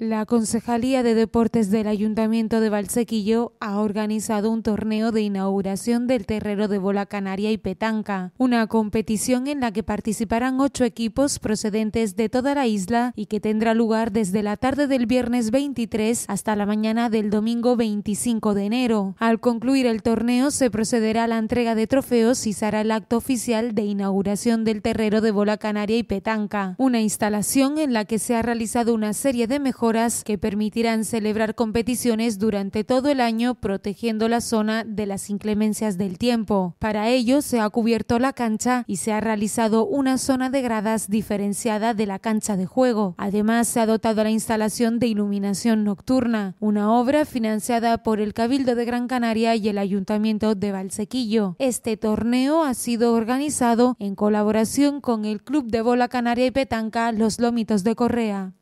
La Concejalía de Deportes del Ayuntamiento de Valsequillo ha organizado un torneo de inauguración del terrero de bola canaria y petanca, una competición en la que participarán ocho equipos procedentes de toda la isla y que tendrá lugar desde la tarde del viernes 23 hasta la mañana del domingo 25 de enero. Al concluir el torneo se procederá a la entrega de trofeos y será el acto oficial de inauguración del terrero de bola canaria y petanca, una instalación en la que se ha realizado una serie de mejoras que permitirán celebrar competiciones durante todo el año protegiendo la zona de las inclemencias del tiempo. Para ello se ha cubierto la cancha y se ha realizado una zona de gradas diferenciada de la cancha de juego. Además se ha dotado la instalación de iluminación nocturna, una obra financiada por el Cabildo de Gran Canaria y el Ayuntamiento de Valsequillo. Este torneo ha sido organizado en colaboración con el Club de Bola Canaria y Petanca Los Lomitos de Correa.